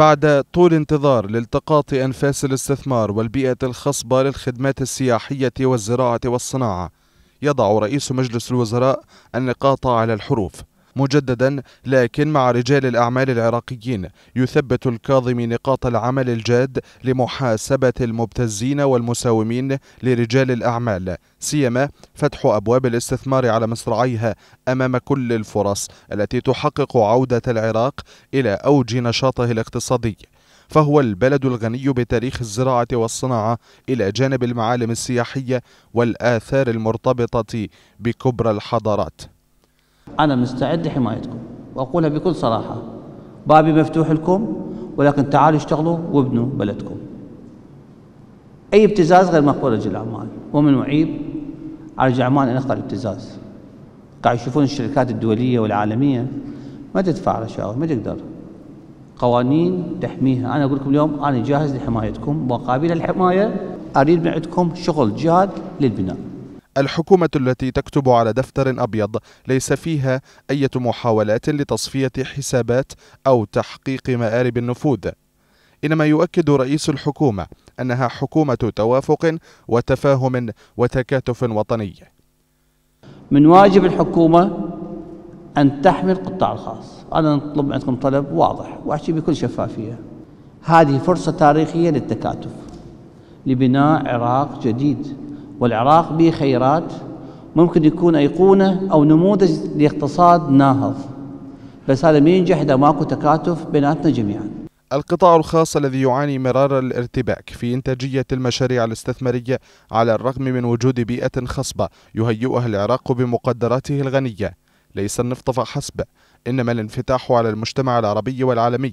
بعد طول انتظار لالتقاط أنفاس الاستثمار والبيئة الخصبة للخدمات السياحية والزراعة والصناعة يضع رئيس مجلس الوزراء النقاط على الحروف مجددا لكن مع رجال الأعمال العراقيين يثبت الكاظم نقاط العمل الجاد لمحاسبة المبتزين والمساومين لرجال الأعمال سيما فتح أبواب الاستثمار على مصراعيها أمام كل الفرص التي تحقق عودة العراق إلى أوج نشاطه الاقتصادي فهو البلد الغني بتاريخ الزراعة والصناعة إلى جانب المعالم السياحية والآثار المرتبطة بكبرى الحضارات أنا مستعد لحمايتكم وأقولها بكل صراحة بابي مفتوح لكم ولكن تعالوا اشتغلوا وابنوا بلدكم أي ابتزاز غير مقبول رجل الأعمال ومن معيب على رجل الأعمال أن يخطر الابتزاز قاعد يشوفون الشركات الدولية والعالمية ما تدفع رشاوى ما تقدر قوانين تحميها أنا أقول لكم اليوم أنا جاهز لحمايتكم وقابل الحماية أريد من عندكم شغل جاد للبناء الحكومة التي تكتب على دفتر أبيض ليس فيها أي محاولات لتصفية حسابات أو تحقيق مآرب النفوذ إنما يؤكد رئيس الحكومة أنها حكومة توافق وتفاهم وتكاتف وطني من واجب الحكومة أن تحمي القطاع الخاص أنا نطلب عندكم طلب واضح وأحكي بكل شفافية هذه فرصة تاريخية للتكاتف لبناء عراق جديد والعراق به خيرات ممكن يكون أيقونة أو نموذج لاقتصاد ناهض بس هذا ما ينجح إذا ماكو تكاتف بيناتنا جميعاً القطاع الخاص الذي يعاني مرار الارتباك في إنتاجية المشاريع الاستثمارية على الرغم من وجود بيئة خصبة يهيئها العراق بمقدراته الغنية ليس النفط فحسب إنما الانفتاح على المجتمع العربي والعالمي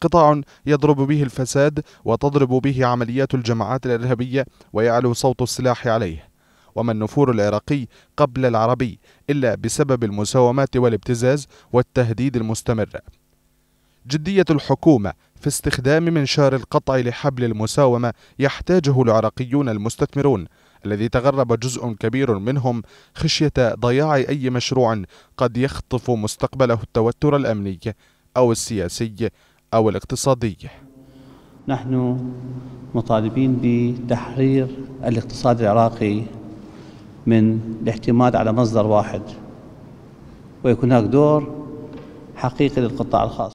قطاع يضرب به الفساد وتضرب به عمليات الجماعات الإرهابية ويعلو صوت السلاح عليه وما النفور العراقي قبل العربي إلا بسبب المساومات والابتزاز والتهديد المستمر جدية الحكومة في استخدام منشار القطع لحبل المساومة يحتاجه العراقيون المستثمرون الذي تغرب جزء كبير منهم خشية ضياع أي مشروع قد يخطف مستقبله التوتر الأمني أو السياسي أو الاقتصادي نحن مطالبين بتحرير الاقتصاد العراقي من الاعتماد على مصدر واحد ويكون هناك دور حقيقي للقطاع الخاص